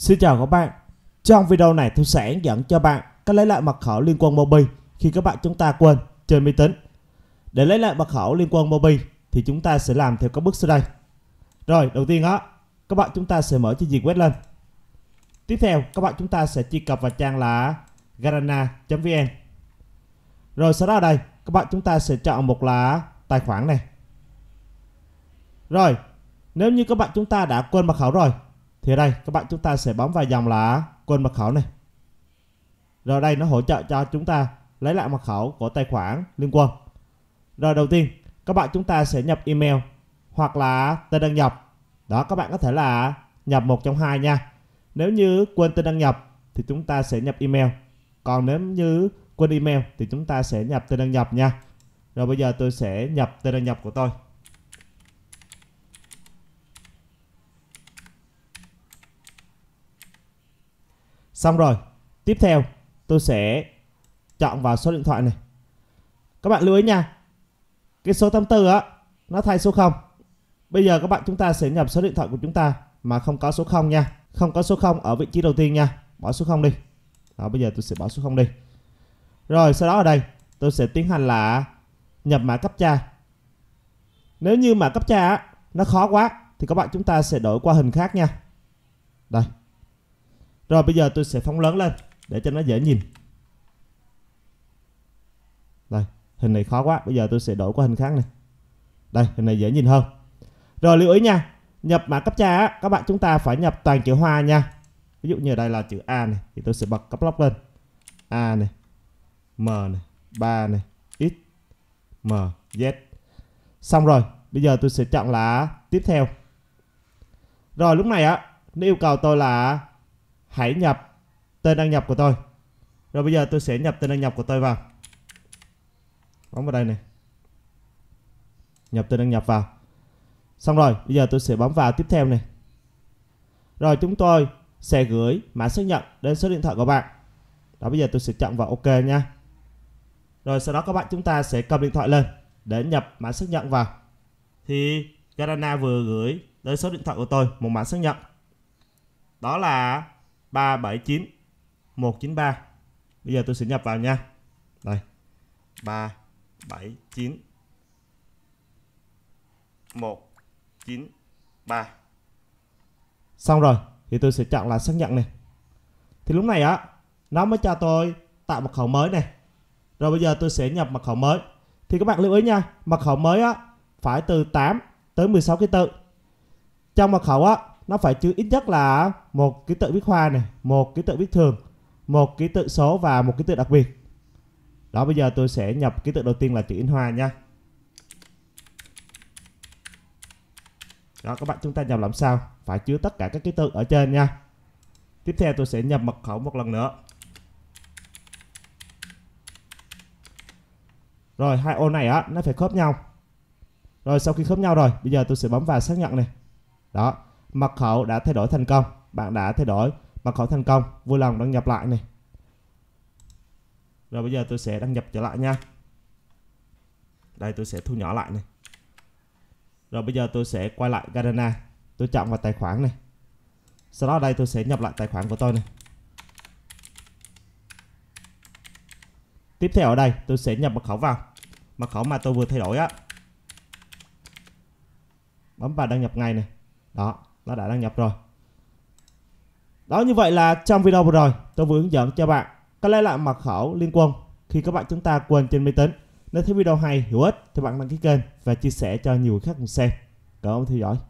Xin chào các bạn Trong video này tôi sẽ dẫn cho bạn cách lấy lại mật khẩu liên quan Mobi khi các bạn chúng ta quên trên máy tính Để lấy lại mật khẩu liên quan Mobi thì chúng ta sẽ làm theo các bước sau đây Rồi đầu tiên á, các bạn chúng ta sẽ mở trình duyệt web lên Tiếp theo các bạn chúng ta sẽ truy cập vào trang là garana.vn Rồi sau đó đây các bạn chúng ta sẽ chọn một là tài khoản này Rồi nếu như các bạn chúng ta đã quên mật khẩu rồi thì ở đây các bạn chúng ta sẽ bấm vào dòng là quên mật khẩu này rồi đây nó hỗ trợ cho chúng ta lấy lại mật khẩu của tài khoản liên quan rồi đầu tiên các bạn chúng ta sẽ nhập email hoặc là tên đăng nhập đó các bạn có thể là nhập một trong hai nha nếu như quên tên đăng nhập thì chúng ta sẽ nhập email còn nếu như quên email thì chúng ta sẽ nhập tên đăng nhập nha rồi bây giờ tôi sẽ nhập tên đăng nhập của tôi Xong rồi, tiếp theo tôi sẽ chọn vào số điện thoại này. Các bạn lưu ý nha, cái số 84 á, nó thay số 0. Bây giờ các bạn chúng ta sẽ nhập số điện thoại của chúng ta mà không có số 0 nha. Không có số 0 ở vị trí đầu tiên nha. Bỏ số 0 đi. Đó, bây giờ tôi sẽ bỏ số 0 đi. Rồi, sau đó ở đây tôi sẽ tiến hành là nhập mã cấp cha Nếu như mã cấp cha á nó khó quá thì các bạn chúng ta sẽ đổi qua hình khác nha. Đây, rồi bây giờ tôi sẽ phóng lớn lên để cho nó dễ nhìn. Đây, hình này khó quá, bây giờ tôi sẽ đổi qua hình khác này. Đây, hình này dễ nhìn hơn. Rồi lưu ý nha, nhập mã cấp tra á, các bạn chúng ta phải nhập toàn chữ hoa nha. Ví dụ như đây là chữ A này thì tôi sẽ bật cấp lock lên. A này, M này, 3 này, X, M, Z. Xong rồi, bây giờ tôi sẽ chọn là tiếp theo. Rồi lúc này á, nó yêu cầu tôi là hãy nhập tên đăng nhập của tôi rồi bây giờ tôi sẽ nhập tên đăng nhập của tôi vào bấm vào đây này nhập tên đăng nhập vào xong rồi bây giờ tôi sẽ bấm vào tiếp theo này rồi chúng tôi sẽ gửi mã xác nhận đến số điện thoại của bạn đó bây giờ tôi sẽ chọn vào ok nha rồi sau đó các bạn chúng ta sẽ cầm điện thoại lên để nhập mã xác nhận vào thì Garana vừa gửi tới số điện thoại của tôi một mã xác nhận đó là 379 193. Bây giờ tôi sẽ nhập vào nha. Đây. 379 193. Xong rồi, thì tôi sẽ chọn là xác nhận này. Thì lúc này á, nó mới cho tôi tạo mật khẩu mới này. Rồi bây giờ tôi sẽ nhập mật khẩu mới. Thì các bạn lưu ý nha, mật khẩu mới á phải từ 8 tới 16 ký tự. Trong mật khẩu á nó phải chứa ít nhất là một ký tự viết hoa này một ký tự viết thường một ký tự số và một ký tự đặc biệt đó bây giờ tôi sẽ nhập ký tự đầu tiên là chữ in hoa nha đó các bạn chúng ta nhập làm sao phải chứa tất cả các ký tự ở trên nha tiếp theo tôi sẽ nhập mật khẩu một lần nữa rồi hai ô này á nó phải khớp nhau rồi sau khi khớp nhau rồi bây giờ tôi sẽ bấm vào xác nhận này đó mật khẩu đã thay đổi thành công bạn đã thay đổi mật khẩu thành công vui lòng đăng nhập lại này rồi bây giờ tôi sẽ đăng nhập trở lại nha đây tôi sẽ thu nhỏ lại này rồi bây giờ tôi sẽ quay lại Garena tôi chọn vào tài khoản này sau đó đây tôi sẽ nhập lại tài khoản của tôi này tiếp theo ở đây tôi sẽ nhập mật khẩu vào mật khẩu mà tôi vừa thay đổi á bấm vào đăng nhập ngay này đó ta đã đăng nhập rồi đó như vậy là trong video vừa rồi tôi vừa hướng dẫn cho bạn cách lấy lại mật khẩu liên quân khi các bạn chúng ta quên trên máy tính nếu thấy video hay hữu ích thì bạn đăng ký kênh và chia sẻ cho nhiều người khác cùng xem cảm ơn theo dõi